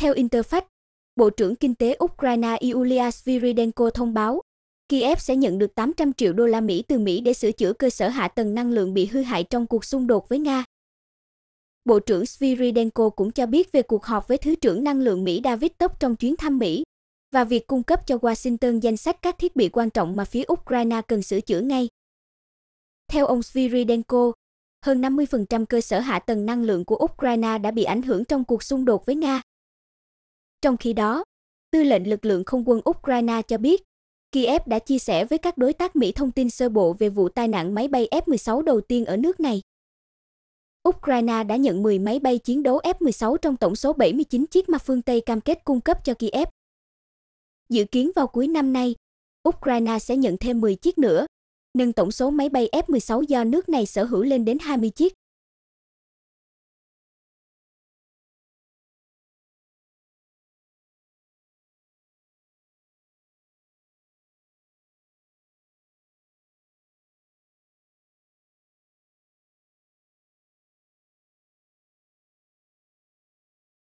Theo Interfax, Bộ trưởng Kinh tế Ukraine Yulia Sviridenko thông báo, Kiev sẽ nhận được 800 triệu đô la Mỹ từ Mỹ để sửa chữa cơ sở hạ tầng năng lượng bị hư hại trong cuộc xung đột với Nga. Bộ trưởng Sviridenko cũng cho biết về cuộc họp với Thứ trưởng Năng lượng Mỹ David Tốc trong chuyến thăm Mỹ và việc cung cấp cho Washington danh sách các thiết bị quan trọng mà phía Ukraine cần sửa chữa ngay. Theo ông Sviridenko, hơn 50% cơ sở hạ tầng năng lượng của Ukraine đã bị ảnh hưởng trong cuộc xung đột với Nga. Trong khi đó, Tư lệnh lực lượng không quân Ukraine cho biết, Kiev đã chia sẻ với các đối tác Mỹ thông tin sơ bộ về vụ tai nạn máy bay F-16 đầu tiên ở nước này. Ukraine đã nhận 10 máy bay chiến đấu F-16 trong tổng số 79 chiếc mà phương Tây cam kết cung cấp cho Kiev. Dự kiến vào cuối năm nay, Ukraine sẽ nhận thêm 10 chiếc nữa, nâng tổng số máy bay F-16 do nước này sở hữu lên đến 20 chiếc.